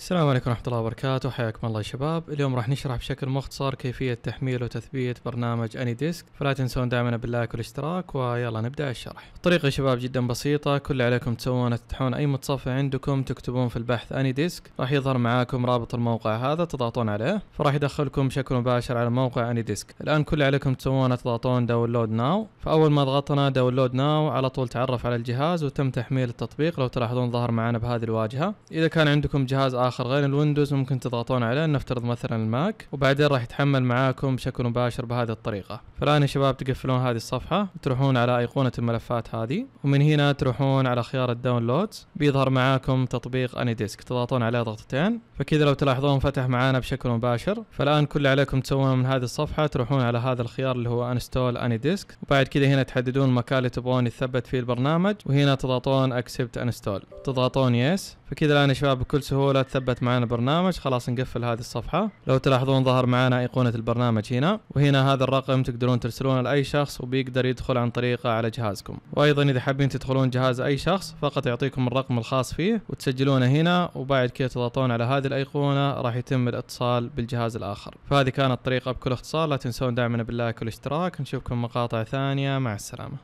السلام عليكم ورحمة الله وبركاته حياكم الله يا شباب اليوم راح نشرح بشكل مختصر كيفية تحميل وتثبيت برنامج أني ديسك فلا تنسون دعمنا باللايك والاشتراك ويلا نبدأ الشرح الطريقة يا شباب جدا بسيطة كل اللي عليكم تسوونه تفتحون أي متصفح عندكم تكتبون في البحث أني ديسك راح يظهر معاكم رابط الموقع هذا تضغطون عليه فراح يدخلكم بشكل مباشر على موقع أني ديسك الآن كل اللي عليكم تسوونه تضغطون داونلود ناو فأول ما ضغطنا داونلود ناو على طول تعرف على الجهاز وتم تحميل التطبيق لو تلاحظون ظهر معنا بهذه الواجهة إذا كان عندكم جهاز آخر اخر غير الويندوز ممكن تضغطون عليه نفترض مثلا الماك وبعدين راح يتحمل معاكم بشكل مباشر بهذه الطريقه فالان يا شباب تقفلون هذه الصفحه تروحون على ايقونه الملفات هذه ومن هنا تروحون على خيار الداونلودز بيظهر معاكم تطبيق اني ديسك تضغطون عليه ضغطتين فكذا لو تلاحظون فتح معانا بشكل مباشر فالان كل اللي عليكم تسوونه من هذه الصفحه تروحون على هذا الخيار اللي هو انستول اني ديسك وبعد كذا هنا تحددون المكان اللي تبغون يثبت فيه البرنامج وهنا تضغطون اكسبت انستول تضغطون يس فكذا الان يا شباب بكل سهوله ثبت معنا برنامج خلاص نقفل هذه الصفحة لو تلاحظون ظهر معنا أيقونة البرنامج هنا وهنا هذا الرقم تقدرون ترسلونه لأي شخص وبيقدر يدخل عن طريقه على جهازكم وأيضا إذا حابين تدخلون جهاز أي شخص فقط يعطيكم الرقم الخاص فيه وتسجلونه هنا وبعد كذا تضغطون على هذه الأيقونة راح يتم الاتصال بالجهاز الآخر فهذه كانت طريقة بكل اختصار لا تنسون دعمنا باللايك والاشتراك نشوفكم مقاطع ثانية مع السلامة